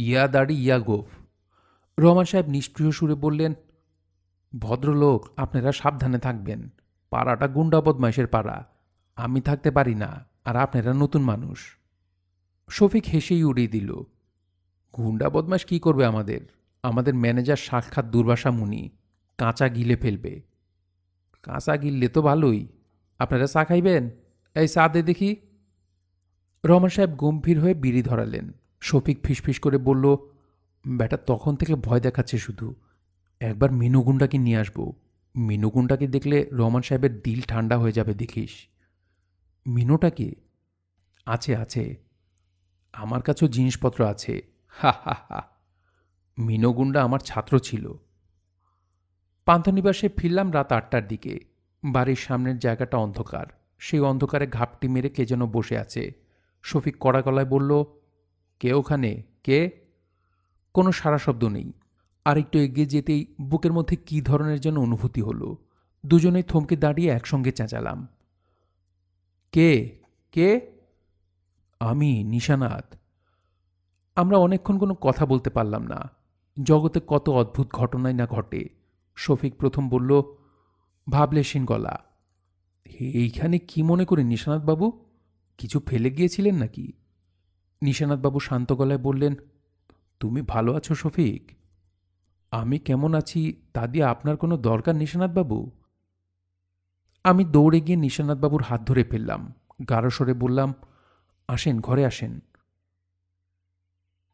ইয়া দাড়ি ইয়া গোফ রহমান সাহেব নিষ্প্রিয় সুরে বললেন ভদ্রলোক আপনারা সাবধানে থাকবেন পাড়াটা গুন্ডা বদমাইশের পাড়া আমি থাকতে পারি না আর আপনারা নতুন মানুষ শফিক হেসেই উড়িয়ে দিল গুন্ডা বদমাস কি করবে আমাদের আমাদের ম্যানেজার সাক্ষাৎ দুর্বাসা মুনি কাঁচা গিলে ফেলবে কাঁচা গিললে তো ভালোই আপনারা চা খাইবেন এই চা দে দেখি রহমান সাহেব গম্ভীর হয়ে বিড়ি ধরালেন শফিক ফিসফিস করে বলল বেটা তখন থেকে ভয় দেখাচ্ছে শুধু একবার মিনুগুন্ডাকে নিয়ে আসবো মিনুগুন্ডাকে দেখলে রহমান সাহেবের দিল ঠান্ডা হয়ে যাবে দেখিস মিনুটাকে আছে আছে আমার কাছেও জিনিসপত্র আছে হা হা হা আমার ছাত্র ছিল পান্থনিবাসে ফিরলাম রাত আটটার দিকে বাড়ির সামনের জায়গাটা অন্ধকার সেই অন্ধকারে ঘাপটি মেরে কে যেন বসে আছে শফিক কড়া গলায় বলল কে ওখানে কে কোনো সারা শব্দ নেই আরেকটু এগিয়ে যেতেই বুকের মধ্যে কী ধরনের যেন অনুভূতি হলো দুজনে থমকে দাঁড়িয়ে একসঙ্গে চেঁচালাম কে কে আমি নিশানাথ আমরা অনেকক্ষণ কোনো কথা বলতে পারলাম না জগতে কত অদ্ভুত ঘটনাই না ঘটে শফিক প্রথম বলল ভাবলে গলা এইখানে কি মনে করে নিশানাথবাবু কিছু ফেলে গিয়েছিলেন নাকি নিশানাথবাবু শান্ত গলায় বললেন তুমি ভালো আছো শফিক আমি কেমন আছি তা দিয়ে আপনার কোনো দরকার নিশানাথবাবু আমি দৌড়ে গিয়ে নিশানাথবাবুর হাত ধরে ফেললাম গাঢ় সরে বললাম আসেন ঘরে আসেন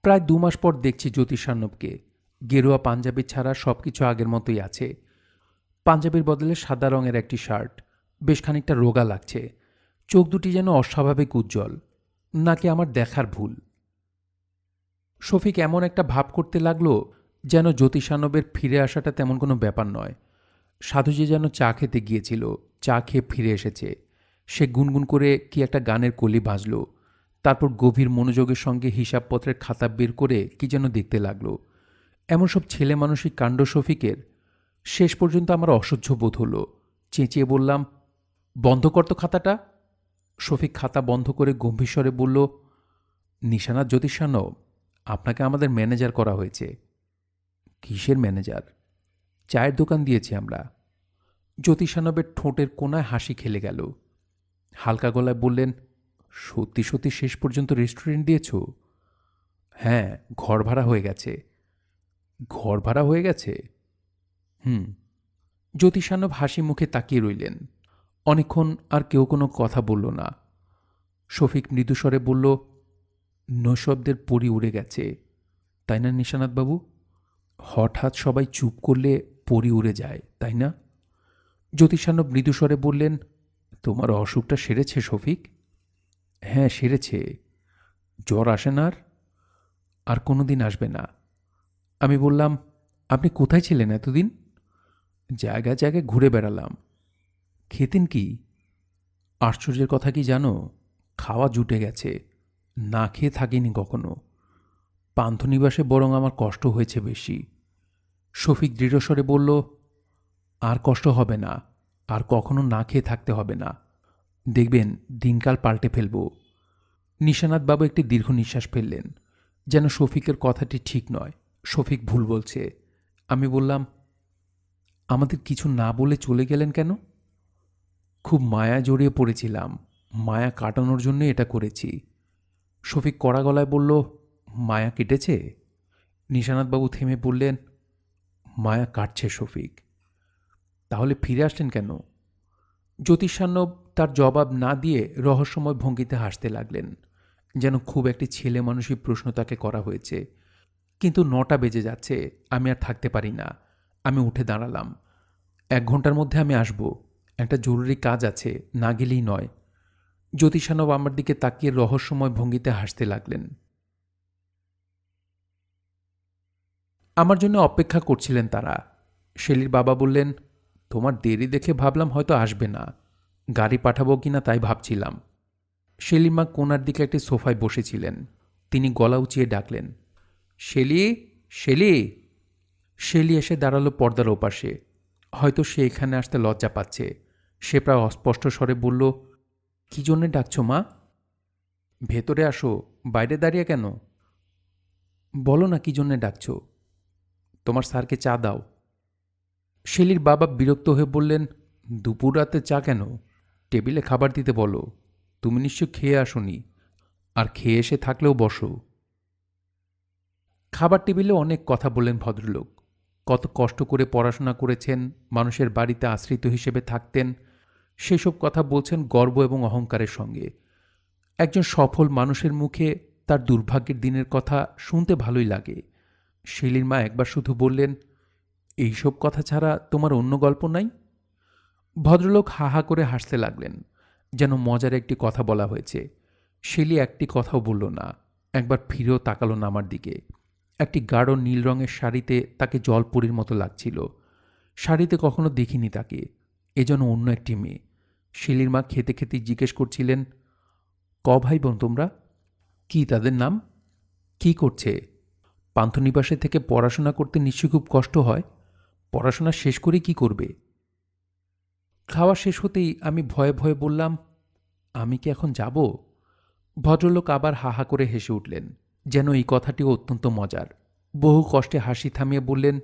প্রায় দু মাস পর দেখছি জ্যোতিষান্নবকে গেরুয়া পাঞ্জাবি ছাড়া সব কিছু আগের মতোই আছে পাঞ্জাবির বদলে সাদা রঙের একটি শার্ট বেশ খানিকটা রোগা লাগছে চোখ দুটি যেন অস্বাভাবিক উজ্জ্বল নাকি আমার দেখার ভুল শফিক এমন একটা ভাব করতে লাগলো যেন জ্যোতিষানবের ফিরে আসাটা তেমন কোনো ব্যাপার নয় সাধুজি যেন চা খেতে গিয়েছিল চা খেয়ে ফিরে এসেছে সে গুনগুন করে কি একটা গানের কলি বাজল তারপর গভীর মনোযোগের সঙ্গে হিসাবপত্রের খাতা বের করে কি যেন দেখতে লাগলো এমন সব ছেলে মানসিক কাণ্ড শফিকের শেষ পর্যন্ত আমার অসহ্য বোধ হলো চেঁচিয়ে বললাম বন্ধ করতো খাতাটা শফিক খাতা বন্ধ করে গম্ভীর স্বরে বলল নিশানা জ্যোতিষানব আপনাকে আমাদের ম্যানেজার করা হয়েছে কিসের ম্যানেজার চায়ের দোকান দিয়েছি আমরা জ্যোতিষানবের ঠোঁটের কোনায় হাসি খেলে গেল হালকা গলায় বললেন সত্যি সত্যি শেষ পর্যন্ত রেস্টুরেন্ট দিয়েছ হ্যাঁ ঘর ভাড়া হয়ে গেছে ঘর ভাড়া হয়ে গেছে হুম জ্যোতিষানব হাসি মুখে তাকিয়ে রইলেন অনেকক্ষণ আর কেউ কোনো কথা বলল না শফিক মৃদুস্বরে বলল নৈশব্দের পরি উড়ে গেছে তাই না নিশানাথবাবু বাবু হঠাৎ সবাই চুপ করলে পরি উড়ে যায় তাই না জ্যোতিষান্ন মৃদুস্বরে বললেন তোমার অসুখটা সেরেছে শফিক হ্যাঁ সেরেছে জ্বর আসে না আর আর কোনো দিন আসবে না আমি বললাম আপনি কোথায় ছিলেন এতদিন জায়গা জায়গায় ঘুরে বেড়ালাম খেতেন কি আশ্চর্যের কথা কি জানো খাওয়া জুটে গেছে না খেয়ে থাকিনি কখনো পান্থনিবাসে বরং আমার কষ্ট হয়েছে বেশি শফিক দৃঢ়স্বরে বলল আর কষ্ট হবে না আর কখনো না খেয়ে থাকতে হবে না দেখবেন দিনকাল পাল্টে ফেলব বাবু একটি দীর্ঘ নিঃশ্বাস ফেললেন যেন শফিকের কথাটি ঠিক নয় শফিক ভুল বলছে আমি বললাম আমাদের কিছু না বলে চলে গেলেন কেন খুব মায়া জড়িয়ে পড়েছিলাম মায়া কাটানোর জন্য এটা করেছি শফিক কড়া গলায় বলল মায়া কেটেছে নিশানাথবাবু থেমে বললেন মায়া কাটছে শফিক তাহলে ফিরে আসলেন কেন জ্যোতিষান্নব তার জবাব না দিয়ে রহস্যময় ভঙ্গিতে হাসতে লাগলেন যেন খুব একটি ছেলে মানুষই প্রশ্ন তাকে করা হয়েছে কিন্তু নটা বেজে যাচ্ছে আমি আর থাকতে পারি না আমি উঠে দাঁড়ালাম এক ঘন্টার মধ্যে আমি আসব একটা জরুরি কাজ আছে না গেলেই নয় জ্যোতিষানব আমার দিকে তাকিয়ে রহস্যময় ভঙ্গিতে হাসতে লাগলেন আমার জন্য অপেক্ষা করছিলেন তারা শেলির বাবা বললেন তোমার দেরি দেখে ভাবলাম হয়তো আসবে না গাড়ি পাঠাবো কি না তাই ভাবছিলাম শেলিমা কোনার দিকে একটি সোফায় বসেছিলেন তিনি গলা উঁচিয়ে ডাকলেন শেলি শেলি শেলি এসে দাঁড়ালো পর্দার ওপাশে হয়তো সে এখানে আসতে লজ্জা পাচ্ছে সে প্রায় অস্পষ্ট স্বরে বলল কি জন্যে ডাকছ মা ভেতরে আসো বাইরে দাঁড়িয়ে কেন বলো না কি জন্যে ডাকছো তোমার স্যারকে চা দাও শেলির বাবা বিরক্ত হয়ে বললেন দুপুর রাতে চা কেন টেবিলে খাবার দিতে বলো তুমি নিশ্চয় খেয়ে আসনি আর খেয়ে এসে থাকলেও বসো খাবার টেবিলে অনেক কথা বললেন ভদ্রলোক কত কষ্ট করে পড়াশোনা করেছেন মানুষের বাড়িতে আশ্রিত হিসেবে থাকতেন সেসব কথা বলছেন গর্ব এবং অহংকারের সঙ্গে একজন সফল মানুষের মুখে তার দুর্ভাগ্যের দিনের কথা শুনতে ভালোই লাগে শিলির মা একবার শুধু বললেন এইসব কথা ছাড়া তোমার অন্য গল্প নাই ভদ্রলোক হা হা করে হাসতে লাগলেন যেন মজার একটি কথা বলা হয়েছে শেলি একটি কথাও বলল না একবার ফিরেও তাকালো না আমার দিকে একটি গাঢ় নীল রঙের শাড়িতে তাকে জলপুরীর মতো লাগছিল শাড়িতে কখনো দেখিনি তাকে এ যেন অন্য একটি মেয়ে শিলির মা খেতে খেতে জিজ্ঞেস করছিলেন ক ভাই বোন তোমরা কি তাদের নাম কি করছে পান্থনিবাসে থেকে পড়াশোনা করতে নিশ্চয়ই খুব কষ্ট হয় পড়াশোনা শেষ করে কি করবে খাওয়া শেষ হতেই আমি ভয়ে ভয়ে বললাম আমি কি এখন যাব ভদ্রলোক আবার হাহা করে হেসে উঠলেন যেন এই কথাটিও অত্যন্ত মজার বহু কষ্টে হাসি থামিয়ে বললেন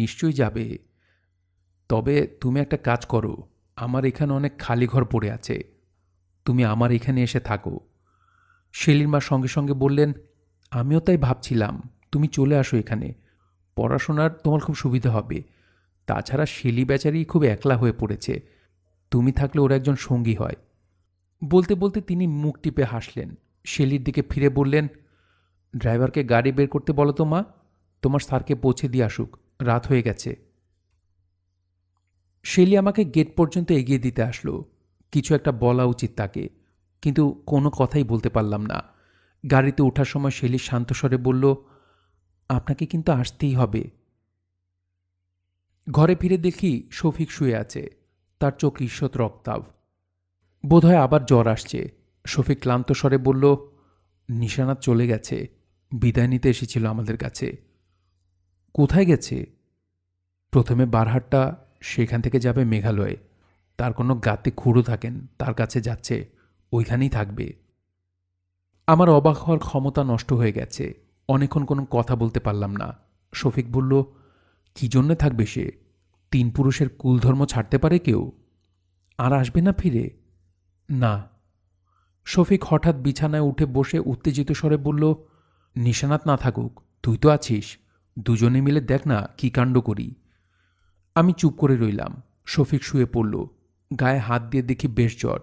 নিশ্চয়ই যাবে তবে তুমি একটা কাজ করো আমার এখানে অনেক খালি ঘর পড়ে আছে তুমি আমার এখানে এসে থাকো শেলির মা সঙ্গে সঙ্গে বললেন আমিও তাই ভাবছিলাম তুমি চলে আসো এখানে পড়াশোনার তোমার খুব সুবিধা হবে তাছাড়া শিলি বেচারি খুব একলা হয়ে পড়েছে তুমি থাকলে ওর একজন সঙ্গী হয় বলতে বলতে তিনি মুখ টিপে হাসলেন শেলির দিকে ফিরে বললেন ড্রাইভারকে গাড়ি বের করতে বলো তো মা তোমার স্যারকে পৌঁছে দিয়ে আসুক রাত হয়ে গেছে শেলি আমাকে গেট পর্যন্ত এগিয়ে দিতে আসলো কিছু একটা বলা উচিত তাকে কিন্তু কোনো কথাই বলতে পারলাম না গাড়িতে ওঠার সময় শেলি শান্তস্বরে বলল আপনাকে কিন্তু আসতেই হবে ঘরে ফিরে দেখি শফিক শুয়ে আছে তার চোখ ঈশ্বত রক্তাব বোধহয় আবার জ্বর আসছে শফিক ক্লান্ত স্বরে বলল নিশানা চলে গেছে বিদায় নিতে এসেছিল আমাদের কাছে কোথায় গেছে প্রথমে বারহাটটা সেখান থেকে যাবে মেঘালয়ে তার কোনো গাতে খুঁড়ো থাকেন তার কাছে যাচ্ছে ওইখানেই থাকবে আমার অবাক হওয়ার ক্ষমতা নষ্ট হয়ে গেছে অনেকক্ষণ কোনো কথা বলতে পারলাম না শফিক বলল কি জন্যে থাকবে সে তিন পুরুষের কুলধর্ম ছাড়তে পারে কেউ আর আসবে না ফিরে না শফিক হঠাৎ বিছানায় উঠে বসে উত্তেজিত স্বরে বলল নিশানাত না থাকুক তুই তো আছিস দুজনে মিলে দেখ না কী কাণ্ড করি আমি চুপ করে রইলাম শফিক শুয়ে পড়ল গায়ে হাত দিয়ে দেখি বেশ জ্বর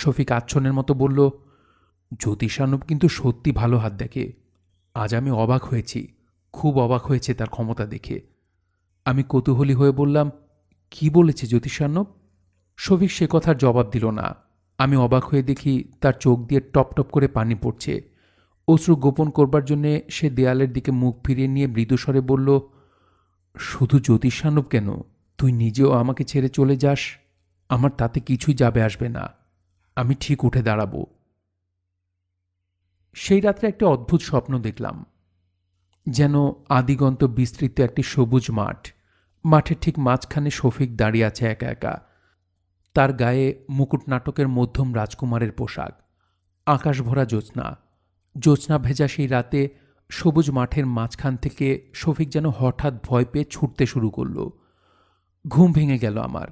শফিক আচ্ছনের মতো বলল জ্যোতিষানব কিন্তু সত্যি ভালো হাত দেখে আজ আমি অবাক হয়েছি খুব অবাক হয়েছে তার ক্ষমতা দেখে আমি কৌতূহলী হয়ে বললাম কি বলেছে জ্যোতিষানব শফিক সে কথার জবাব দিল না আমি অবাক হয়ে দেখি তার চোখ দিয়ে টপ টপ করে পানি পড়ছে অশ্রু গোপন করবার জন্যে সে দেয়ালের দিকে মুখ ফিরিয়ে নিয়ে মৃদুস্বরে বলল শুধু জ্যোতিষানব কেন তুই নিজেও আমাকে ছেড়ে চলে যাস আমার তাতে কিছুই যাবে আসবে না আমি ঠিক উঠে দাঁড়াবো সেই রাত্রে একটা অদ্ভুত স্বপ্ন দেখলাম যেন আদিগন্ত বিস্তৃত একটি সবুজ মাঠ মাঠের ঠিক মাঝখানে শফিক দাঁড়িয়ে আছে একা একা তার গায়ে মুকুট নাটকের মধ্যম রাজকুমারের পোশাক আকাশ ভরা জ্যোৎস্না জ্যোৎস্না ভেজা সেই রাতে সবুজ মাঠের মাঝখান থেকে শফিক যেন হঠাৎ ভয় পেয়ে ছুটতে শুরু করল ঘুম ভেঙে গেল আমার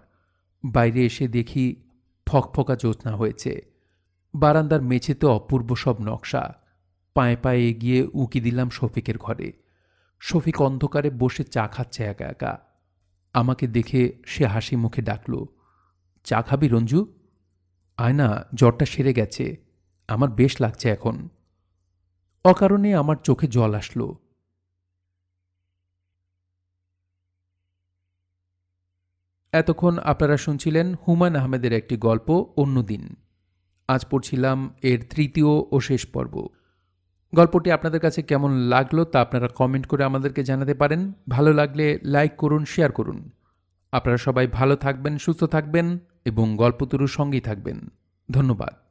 বাইরে এসে দেখি ফকফকা জ্যোৎস্না হয়েছে বারান্দার মেঝেতে অপূর্ব সব নকশা পায়ে পায়ে এগিয়ে উঁকি দিলাম শফিকের ঘরে শফিক অন্ধকারে বসে চা খাচ্ছে একা একা আমাকে দেখে সে হাসি মুখে ডাকল চা খাবি রঞ্জু আয়না জ্বরটা সেরে গেছে আমার বেশ লাগছে এখন অকারণে আমার চোখে জল আসলো এতক্ষণ আপনারা শুনছিলেন হুমায়ুন আহমেদের একটি গল্প অন্যদিন আজ পড়ছিলাম এর তৃতীয় ও শেষ পর্ব গল্পটি আপনাদের কাছে কেমন লাগলো তা আপনারা কমেন্ট করে আমাদেরকে জানাতে পারেন ভালো লাগলে লাইক করুন শেয়ার করুন আপনারা সবাই ভালো থাকবেন সুস্থ থাকবেন এবং গল্পতরুর সঙ্গেই থাকবেন ধন্যবাদ